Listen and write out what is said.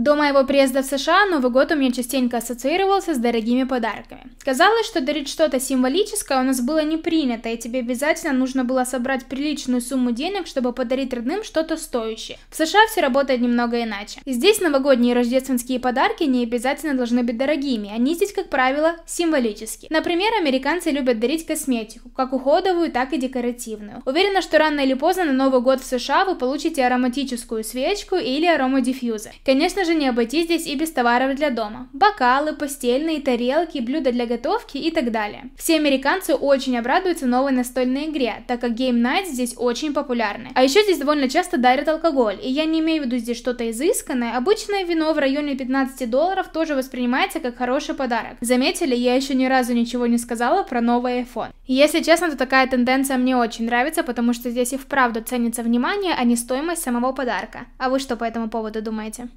До моего приезда в США Новый год у меня частенько ассоциировался с дорогими подарками. Казалось, что дарить что-то символическое у нас было не принято, и тебе обязательно нужно было собрать приличную сумму денег, чтобы подарить родным что-то стоящее. В США все работает немного иначе. Здесь новогодние и рождественские подарки не обязательно должны быть дорогими, они здесь, как правило, символические. Например, американцы любят дарить косметику, как уходовую, так и декоративную. Уверена, что рано или поздно на Новый год в США вы получите ароматическую свечку или аромадиффьюзер. Конечно же, же не обойтись здесь и без товаров для дома. Бокалы, постельные, тарелки, блюда для готовки и так далее. Все американцы очень обрадуются новой настольной игре, так как Game Night здесь очень популярны. А еще здесь довольно часто дарят алкоголь, и я не имею в виду здесь что-то изысканное, обычное вино в районе 15 долларов тоже воспринимается как хороший подарок. Заметили, я еще ни разу ничего не сказала про новый iPhone. Если честно, то такая тенденция мне очень нравится, потому что здесь и вправду ценится внимание, а не стоимость самого подарка. А вы что по этому поводу думаете?